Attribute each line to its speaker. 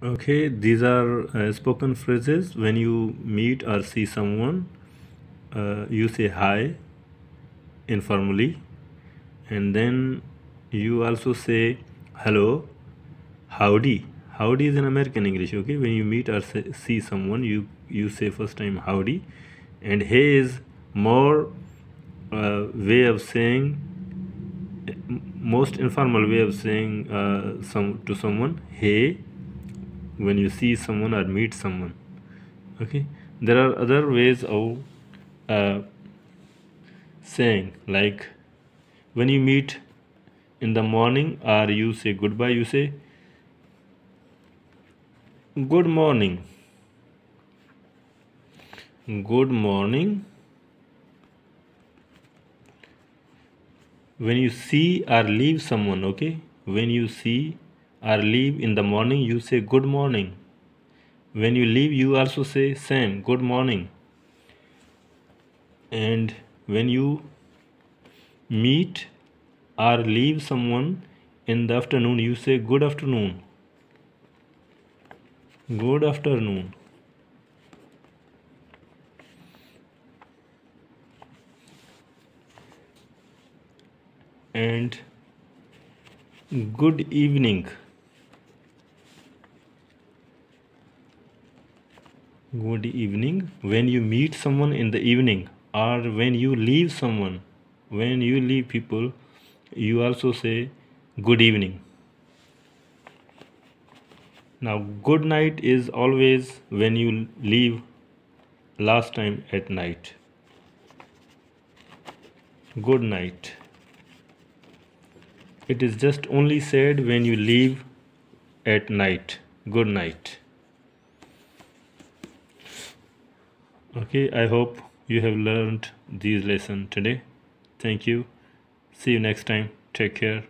Speaker 1: okay these are uh, spoken phrases when you meet or see someone uh, you say hi informally and then you also say hello howdy howdy is in american english okay when you meet or say, see someone you you say first time howdy and hey is more uh, way of saying most informal way of saying uh, some to someone hey when you see someone or meet someone okay there are other ways of uh, saying like when you meet in the morning or you say goodbye you say good morning good morning when you see or leave someone okay when you see or leave in the morning, you say good morning. When you leave, you also say same good morning. And when you meet or leave someone in the afternoon, you say good afternoon. Good afternoon. And good evening. good evening when you meet someone in the evening or when you leave someone when you leave people you also say good evening now good night is always when you leave last time at night good night it is just only said when you leave at night good night okay i hope you have learned these lesson today thank you see you next time take care